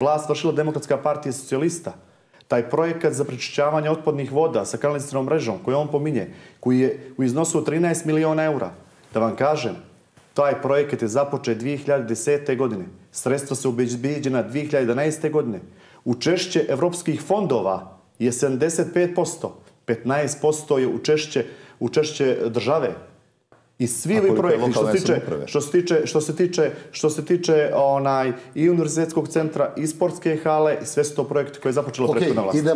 vlast vršila Demokratska partija socijalista. Taj projekat za pročišćavanje otpadnih voda sa kanalizacijom mrežom koju on pominje, koji je u iznosu od 13 milijuna eura, da vam kažem, taj projekat je započet 2010. godine. Sredstva su obezbijeđena 2011. godine. Učešće evropskih fondova je 75%, 15% je učešće, učešće države i svi ovi projekti što se tiče što se tiče onaj i univerzitetskog centra i sportske hale i sve su to projekti koje je započelo okay, prethodna vlast.